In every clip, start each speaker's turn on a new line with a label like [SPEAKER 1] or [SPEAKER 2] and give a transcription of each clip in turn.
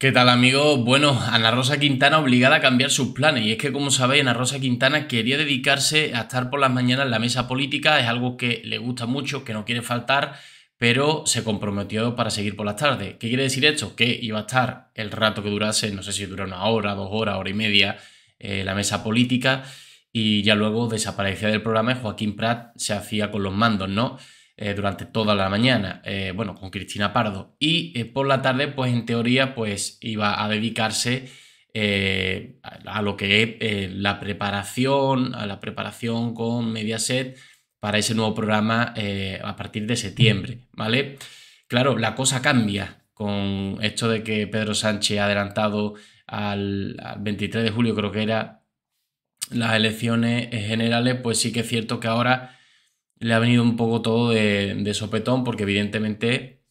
[SPEAKER 1] ¿Qué tal amigos? Bueno, Ana Rosa Quintana obligada a cambiar sus planes. Y es que como sabéis, Ana Rosa Quintana quería dedicarse a estar por las mañanas en la mesa política. Es algo que le gusta mucho, que no quiere faltar, pero se comprometió para seguir por las tardes. ¿Qué quiere decir esto? Que iba a estar el rato que durase, no sé si dura una hora, dos horas, hora y media, eh, la mesa política. Y ya luego desaparecía del programa y Joaquín Prat se hacía con los mandos, ¿no? Eh, durante toda la mañana, eh, bueno, con Cristina Pardo. Y eh, por la tarde, pues en teoría, pues iba a dedicarse a lo que es la preparación, a la preparación con Mediaset para ese nuevo programa a partir de septiembre, ¿vale? Claro, la cosa cambia con esto de que Pedro Sánchez ha adelantado al, al 23 de julio, creo que era, las elecciones generales, pues sí que es cierto que ahora le ha venido un poco todo de, sopetón porque evidentemente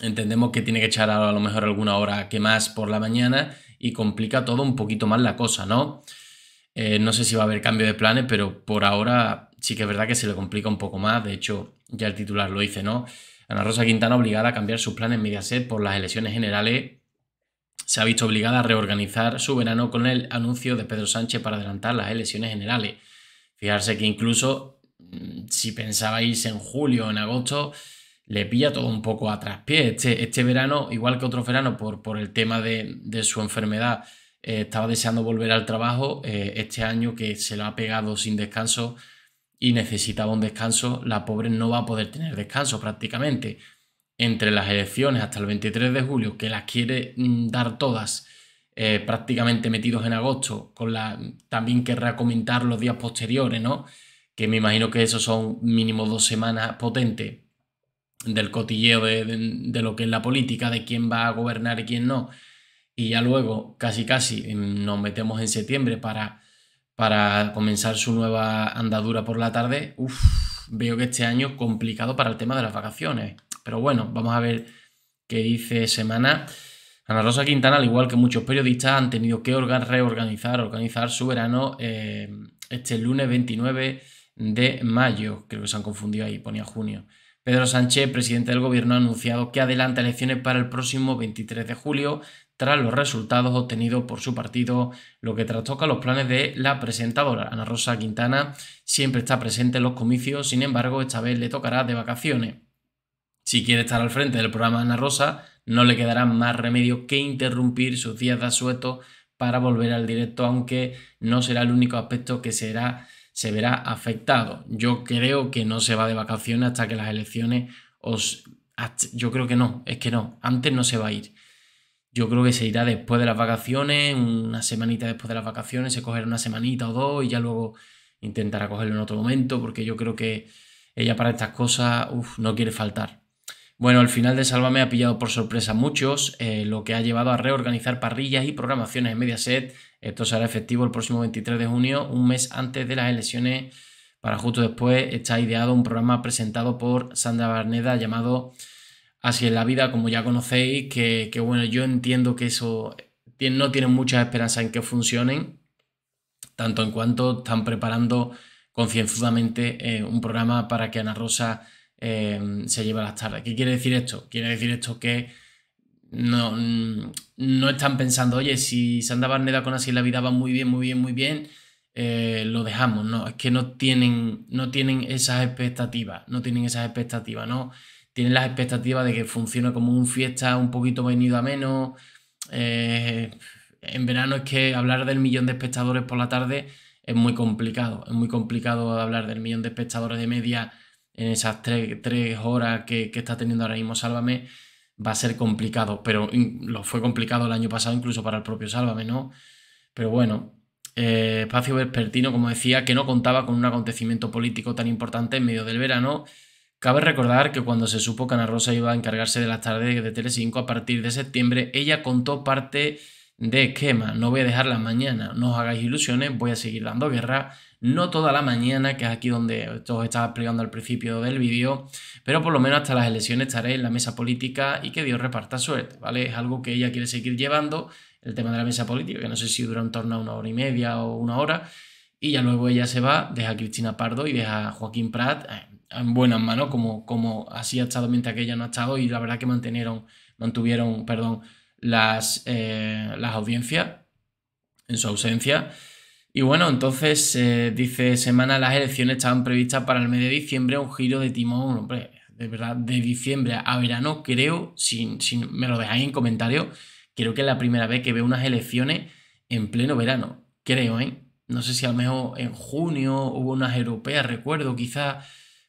[SPEAKER 1] entendemos que tiene que echar a lo mejor alguna hora que más por la mañana y complica todo un poquito más la cosa, ¿no? Eh, no sé si va a haber cambio de planes, pero por ahora sí que es verdad que se le complica un poco más. De hecho, ya el titular lo dice, ¿no? Ana Rosa Quintana obligada a cambiar sus planes Mediaset por las elecciones generales. Se ha visto obligada a reorganizar su verano con el anuncio de Pedro Sánchez para adelantar las elecciones generales. Fijarse que incluso Mm, si pensabais en julio o en agosto, le pilla todo un poco a traspié. Este, este verano, igual que otro verano, por, por el tema de, su enfermedad, eh, estaba deseando volver al trabajo. Eh, este año que se lo ha pegado sin descanso y necesitaba un descanso, la pobre no va a poder tener descanso prácticamente. Entre las elecciones hasta el 23 de julio, que las quiere mm, dar todas eh, prácticamente metidos en agosto, con la, también querrá comentar los días posteriores, ¿no? que me imagino que eso son mínimo dos semanas potentes del cotilleo de, lo que es la política, de quién va a gobernar y quién no. Y ya luego, casi casi, em, nos metemos en septiembre para, para comenzar su nueva andadura por la tarde. veo que este año complicado para el tema de las vacaciones. Pero bueno, vamos a ver qué dice Semana. Ana Rosa Quintana, al igual que muchos periodistas, han tenido que reorganizar, organizar su verano eh, este lunes 29 de mayo. Creo que se han confundido ahí, ponía junio. Pedro Sánchez, presidente del gobierno, ha anunciado que adelanta elecciones para el próximo 23 de julio tras los resultados obtenidos por su partido, lo que trastoca los planes de la presentadora. Ana Rosa Quintana siempre está presente en los comicios, sin embargo, esta vez le tocará de vacaciones. Si quiere estar al frente del programa Ana Rosa, no le quedará más remedio que interrumpir sus días de asueto para volver al directo, aunque no será el único aspecto que será se verá afectado. Yo creo que no se va de vacaciones hasta que las elecciones os... Yo creo que no, es que no, antes no se va a ir. Yo creo que se irá después de las vacaciones, una semanita después de las vacaciones, se cogerá una semanita o dos y ya luego intentará cogerlo en otro momento, porque yo creo que ella para estas cosas no quiere faltar. Bueno, el final de Sálvame ha pillado por sorpresa a muchos, eh, lo que ha llevado a reorganizar parrillas y programaciones en Mediaset. Esto será efectivo el próximo 23 de junio, un mes antes de las elecciones. Para justo después está ideado un programa presentado por Sandra Barneda llamado Así es la vida, como ya conocéis, que, bueno, yo entiendo que eso no tiene mucha esperanza en que funcionen, tanto en cuanto están preparando concienzudamente eh, un programa para que Ana Rosa Em, se lleva las tardes. ¿Qué quiere decir esto? Quiere decir esto que no, mm, están pensando, oye, si Sandra Barneda con así la vida va muy bien, muy bien, muy bien, eh, lo dejamos. No, es que no tienen, no tienen esas expectativas, no tienen esas expectativas, ¿no? Tienen las expectativas de que funcione como un fiesta un poquito venido a menos. Eh, en verano es que hablar del millón de espectadores por la tarde es muy complicado. Es muy complicado hablar del millón de espectadores de media en esas tres, horas que, está teniendo ahora mismo Sálvame, va a ser complicado. Pero lo fue complicado el año pasado, incluso para el propio Sálvame, ¿no? Pero bueno, eh, espacio vespertino, como decía, que no contaba con un acontecimiento político tan importante en medio del verano. Cabe recordar que cuando se supo que Ana Rosa iba a encargarse de las tardes de Telecinco a partir de septiembre, ella contó parte de esquema, no voy a dejar la mañana, no os hagáis ilusiones, voy a seguir dando guerra, no toda la mañana, que es aquí donde os estaba explicando al principio del vídeo, pero por lo menos hasta las elecciones estaré en la mesa política y que Dios reparta suerte, ¿vale? Es algo que ella quiere seguir llevando, el tema de la mesa política, que no sé si dura en torno a una hora y media o una hora, y ya luego ella se va, deja a Cristina Pardo y deja a Joaquín Prat eh, en buenas manos, como, como así ha estado mientras que ella no ha estado, y la verdad que mantuvieron, perdón, las, eh, las audiencias en su ausencia. Y bueno, entonces eh, dice semana las elecciones estaban previstas para el mes de diciembre, un giro de timón, hombre, de verdad, de diciembre a verano creo, si, me lo dejáis en comentario, creo que es la primera vez que veo unas elecciones en pleno verano, creo, ¿eh? No sé si a lo mejor en junio hubo unas europeas, recuerdo quizás,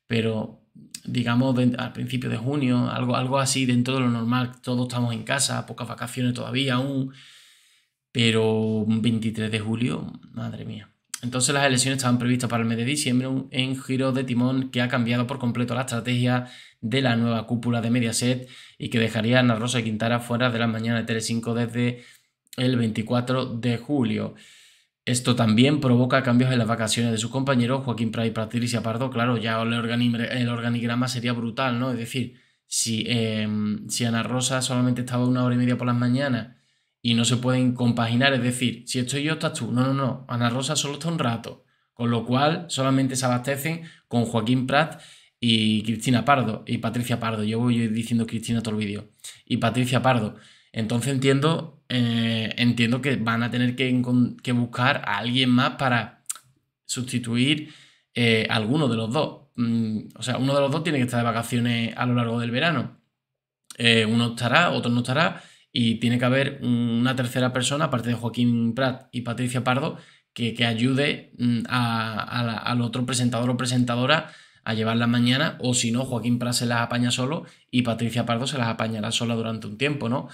[SPEAKER 1] pero digamos, al principio de junio, algo, algo así dentro de lo normal. Todos estamos en casa, pocas vacaciones todavía aún, pero 23 de julio, madre mía. Entonces las elecciones estaban previstas para el mes de diciembre, en giro de timón que ha cambiado por completo la estrategia de la nueva cúpula de Mediaset y que dejaría a Ana Rosa Quintana fuera de la mañana de 3-5 desde el 24 de julio. Esto también provoca cambios en las vacaciones de sus compañeros, Joaquín Prat y Patricia Pardo. Claro, ya el organigrama sería brutal, ¿no? Es decir, si, em, si Ana Rosa solamente estaba una hora y media por las mañanas y no se pueden compaginar, es decir, si estoy yo, estás tú. No, no, no, Ana Rosa solo está un rato. Con lo cual, solamente se abastecen con Joaquín Prat y Cristina Pardo y Patricia Pardo. Yo voy diciendo Cristina todo el vídeo. Y Patricia Pardo. Entonces entiendo, eh, entiendo que van a tener que, buscar a alguien más para sustituir a eh, alguno de los dos. Mm, o sea, uno de los dos tiene que estar de vacaciones a lo largo del verano. Eh, uno estará, otro no estará, y tiene que haber una tercera persona, aparte de Joaquín Prat y Patricia Pardo, que, ayude mm, al otro presentador o presentadora a llevar la mañana, o si no, Joaquín Prat se las apaña solo y Patricia Pardo se las apañará sola durante un tiempo, ¿no?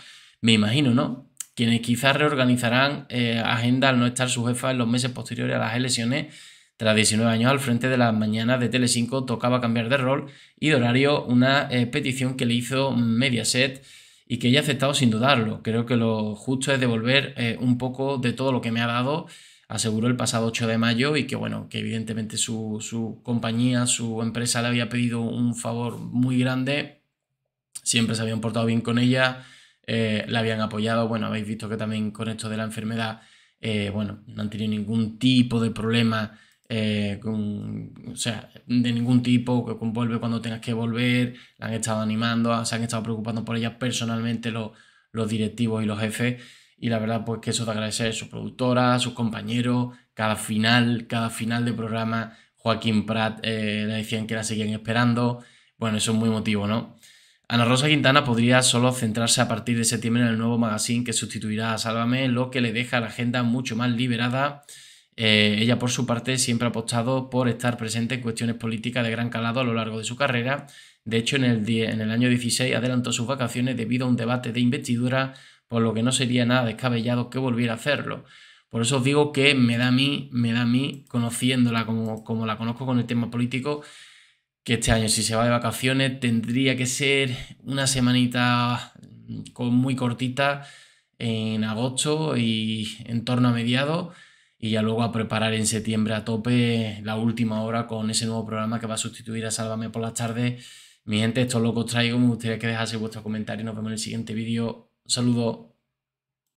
[SPEAKER 1] Me imagino, ¿no? Quienes quizás reorganizarán eh, agenda al no estar su jefa en los meses posteriores a las elecciones. Tras 19 años al frente de las mañanas de Telecinco tocaba cambiar de rol y de horario una eh, petición que le hizo Mediaset y que ella ha aceptado sin dudarlo. Creo que lo justo es devolver eh, un poco de todo lo que me ha dado, aseguró el pasado 8 de mayo y que bueno, que evidentemente su, su compañía, su empresa le había pedido un favor muy grande, siempre se habían portado bien con ella, eh, la habían apoyado. Bueno, habéis visto que también con esto de la enfermedad, eh, bueno, no han tenido ningún tipo de problema, eh, con, o sea, de ningún tipo, que vuelve cuando tengas que volver, la han estado animando, ah, se han estado preocupando por ella personalmente los, los directivos y los jefes. Y la verdad, pues que eso de agradecer a su productora, a sus compañeros, cada final, cada final de programa, Joaquín Prat le decían que la seguían esperando. Bueno, eso es muy emotivo, ¿no? Ana Rosa Quintana podría solo centrarse a partir de septiembre en el nuevo magazine que sustituirá a Sálvame, lo que le deja la agenda mucho más liberada. Eh, ella, por su parte, siempre ha apostado por estar presente en cuestiones políticas de gran calado a lo largo de su carrera. De hecho, en el, año 16 adelantó sus vacaciones debido a un debate de investidura, por lo que no sería nada descabellado que volviera a hacerlo. Por eso os digo que me da a mí, me da a mí, conociéndola como, como la conozco con el tema político, que este año si se va de vacaciones tendría que ser una semanita con muy cortita en agosto y en torno a mediados y ya luego a preparar en septiembre a tope la última hora con ese nuevo programa que va a sustituir a Sálvame por las tardes. Mi gente, esto es lo que os traigo, me gustaría que dejase vuestros comentarios, nos vemos en el siguiente vídeo. Saludos.